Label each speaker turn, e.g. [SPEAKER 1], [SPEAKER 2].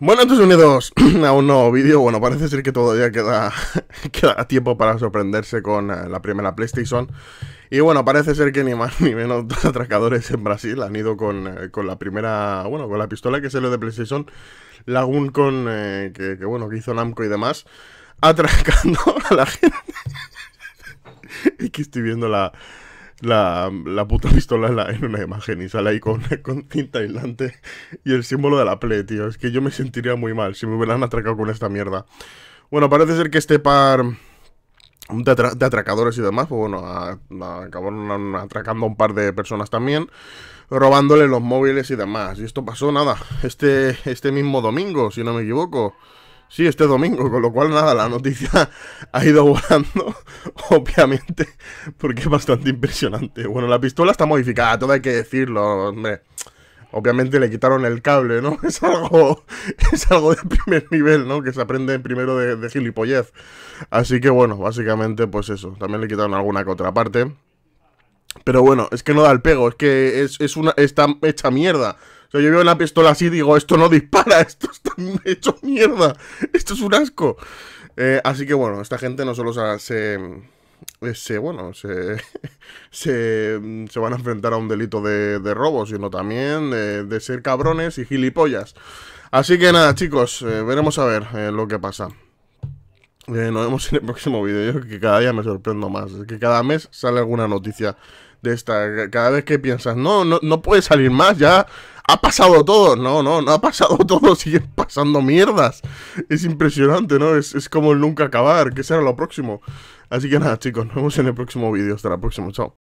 [SPEAKER 1] Bueno, entonces unidos a un nuevo vídeo. Bueno, parece ser que todavía queda, queda tiempo para sorprenderse con eh, la primera PlayStation. Y bueno, parece ser que ni más ni menos dos atracadores en Brasil han ido eh, con, la primera, bueno, con la pistola que es el de PlayStation, Lagun con, eh, que, que, bueno, que hizo Namco y demás, atracando a la gente. y que estoy viendo la, la, la puta pistola en, una imagen y sale ahí con, con cinta aislante y el símbolo de la Play, tío. Es que yo me sentiría muy mal si me hubieran atracado con esta mierda. Bueno, parece ser que este par de, atracadores y demás, pues bueno, acabaron atracando a un par de personas también, robándole los móviles y demás. Y esto pasó, nada, este, este mismo domingo, si no me equivoco. Sí, este domingo, con lo cual nada, la noticia ha ido volando, obviamente, porque es bastante impresionante. Bueno, la pistola está modificada, todo hay que decirlo, hombre. Obviamente le quitaron el cable, ¿no? Es algo, es algo de primer nivel, ¿no? Que se aprende primero de, de gilipollez. Así que bueno, básicamente pues eso. También le quitaron alguna que otra parte. Pero bueno, es que no da el pego, es que es, es una, está hecha mierda. O sea, yo veo una pistola así y digo, esto no dispara, esto está hecho mierda, esto es un asco. Eh, así que bueno, esta gente no solo se, se, bueno, se, se, se, van a enfrentar a un delito de, de robo, sino también de, de, ser cabrones y gilipollas. Así que nada, chicos, eh, veremos a ver eh, lo que pasa. nos vemos en el próximo vídeo. Yo que cada día me sorprendo más. que cada mes sale alguna noticia de esta. Cada vez que piensas, no, no, no puede salir más, ya ha pasado todo. No, no, no ha pasado todo. Siguen pasando mierdas. Es impresionante, ¿no? Es, como el nunca acabar. ¿Qué será lo próximo? Así que nada, chicos, nos vemos en el próximo vídeo. Hasta la próxima, chao.